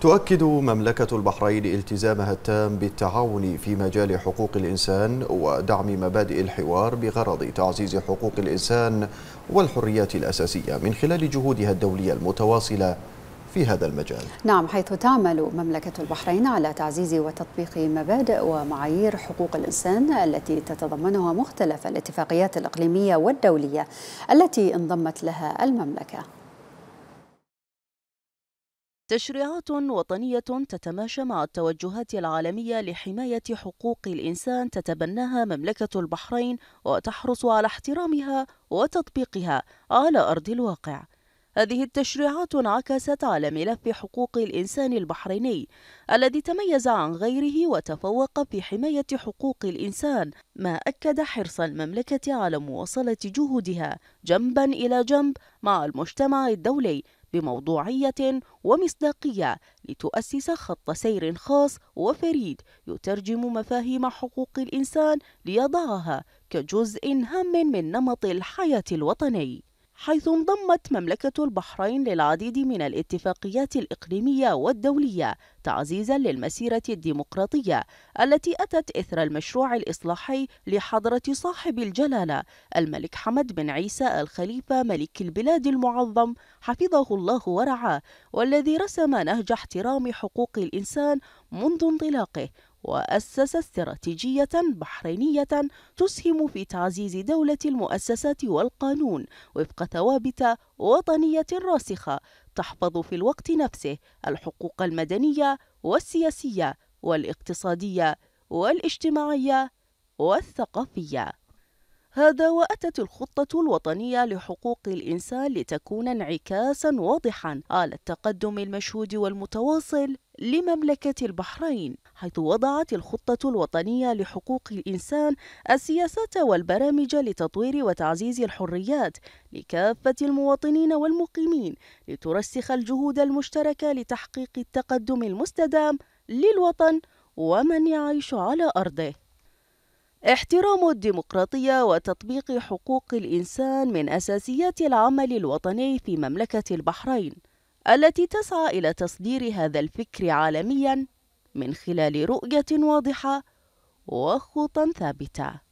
تؤكد مملكة البحرين التزامها التام بالتعاون في مجال حقوق الإنسان ودعم مبادئ الحوار بغرض تعزيز حقوق الإنسان والحريات الأساسية من خلال جهودها الدولية المتواصلة في هذا المجال نعم حيث تعمل مملكة البحرين على تعزيز وتطبيق مبادئ ومعايير حقوق الإنسان التي تتضمنها مختلف الاتفاقيات الإقليمية والدولية التي انضمت لها المملكة تشريعات وطنية تتماشى مع التوجهات العالمية لحماية حقوق الإنسان تتبناها مملكة البحرين وتحرص على احترامها وتطبيقها على أرض الواقع. هذه التشريعات انعكست على ملف حقوق الإنسان البحريني الذي تميز عن غيره وتفوق في حماية حقوق الإنسان ما أكد حرص المملكة على مواصلة جهودها جنبا إلى جنب مع المجتمع الدولي بموضوعية ومصداقية لتؤسس خط سير خاص وفريد يترجم مفاهيم حقوق الإنسان ليضعها كجزء هام من نمط الحياة الوطني حيث انضمت مملكة البحرين للعديد من الاتفاقيات الإقليمية والدولية تعزيزا للمسيرة الديمقراطية التي أتت إثر المشروع الإصلاحي لحضرة صاحب الجلالة الملك حمد بن عيسى الخليفة ملك البلاد المعظم حفظه الله ورعاه والذي رسم نهج احترام حقوق الإنسان منذ انطلاقه وأسس استراتيجية بحرينية تسهم في تعزيز دولة المؤسسات والقانون وفق ثوابت وطنية راسخة تحفظ في الوقت نفسه الحقوق المدنية والسياسية والاقتصادية والاجتماعية والثقافية هذا وأتت الخطة الوطنية لحقوق الإنسان لتكون انعكاسا واضحا على التقدم المشهود والمتواصل لمملكة البحرين حيث وضعت الخطة الوطنية لحقوق الإنسان السياسات والبرامج لتطوير وتعزيز الحريات لكافة المواطنين والمقيمين لترسخ الجهود المشتركة لتحقيق التقدم المستدام للوطن ومن يعيش على أرضه احترام الديمقراطية وتطبيق حقوق الإنسان من أساسيات العمل الوطني في مملكة البحرين التي تسعى إلى تصدير هذا الفكر عالمياً من خلال رؤية واضحة وخطى ثابتة